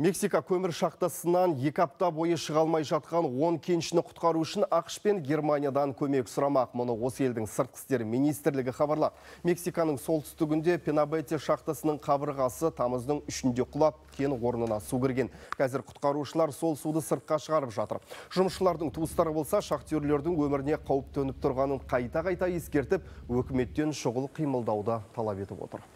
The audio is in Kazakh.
Мексика көмір шахтасынан екі апта бойы шығалмай жатқан 10 кеншіні құтқару үшін ақш пен Германиядан көмек сұрамақ. Мұны осы елдің сыртқы істер министрлігі хабарлады. Мексиканың солтүстігінде Пенабете шахтасының қабырғасы тамыздың үшінде құлап, кен орнына су кірген. Қазір құтқарушылар сол суды сыртқа шығарып жатыр. Жұмысшылардың туыстары болса, шахтерлердің өміріне қауіп төніп тұрғанын қайта-қайта ескертіп, өкіметтен шұғыл қимылдауды талап етіп отыр.